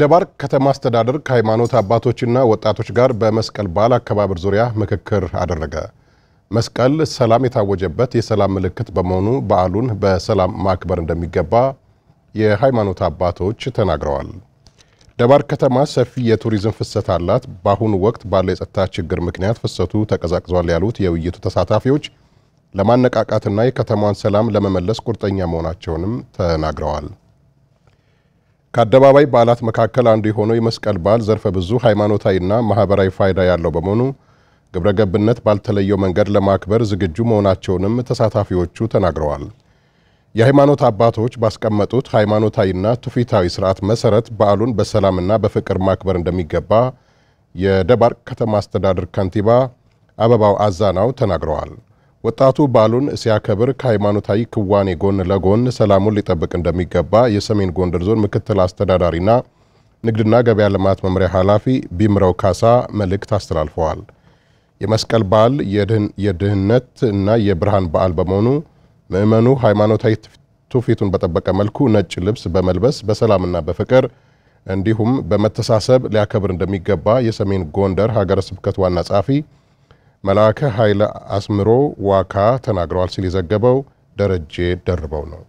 ደባርቅ ከተማ አስተዳደር ከሃይማኖት አባቶችና ወጣቶች ጋር በመስቀል በዓል አከባበር ዙሪያ ምክክር አደረገ። መስቀል ሰላም የታወጀበት የሰላም ምልክት በመሆኑ በዓሉን በሰላም ማክበር እንደሚገባ የሃይማኖት አባቶች ተናግረዋል። ደባርቅ ከተማ ሰፊ የቱሪዝም ፍሰት አላት። በአሁኑ ወቅት ባለ የጸጥታ ችግር ምክንያት ፍሰቱ ተቀዛቅዟል ያሉት የውይይቱ ተሳታፊዎች ለማነቃቃትና የከተማዋን ሰላም ለመመለስ ቁርጠኛ መሆናቸውንም ተናግረዋል። ከአደባባይ በዓላት መካከል አንዱ የሆነው የመስቀል በዓል ዘርፈ ብዙ ሃይማኖታዊና ማህበራዊ ፋይዳ ያለው በመሆኑ ግብረ ገብነት ባልተለየው መንገድ ለማክበር ዝግጁ መሆናቸውንም ተሳታፊዎቹ ተናግረዋል። የሃይማኖት አባቶች ባስቀመጡት ሃይማኖታዊና ትውፊታዊ ስርዓት መሰረት በዓሉን በሰላምና በፍቅር ማክበር እንደሚገባ የደባርቅ ከተማ አስተዳደር ከንቲባ አበባው አዛናው ተናግረዋል። ወጣቱ በዓሉን ሲያከብር ከሃይማኖታዊ ክዋኔ ጎን ለጎን ሰላሙን ሊጠብቅ እንደሚገባ የሰሜን ጎንደር ዞን ምክትል አስተዳዳሪና ንግድና ገበያ ልማት መምሪያ ኃላፊ ቢምረው ካሳ መልእክት አስተላልፈዋል። የመስቀል በዓል የድህነት እና የብርሃን በዓል በመሆኑ ምዕመኑ ሃይማኖታዊ ትውፊቱን በጠበቀ መልኩ ነጭ ልብስ በመልበስ በሰላምና በፍቅር እንዲሁም በመተሳሰብ ሊያከብር እንደሚገባ የሰሜን ጎንደር ሀገረ ስብከት ዋና ጸሐፊ መልአከ ኃይለ አስምሮ ዋካ ተናግረዋል ሲል የዘገበው ደረጄ ደርበው ነው።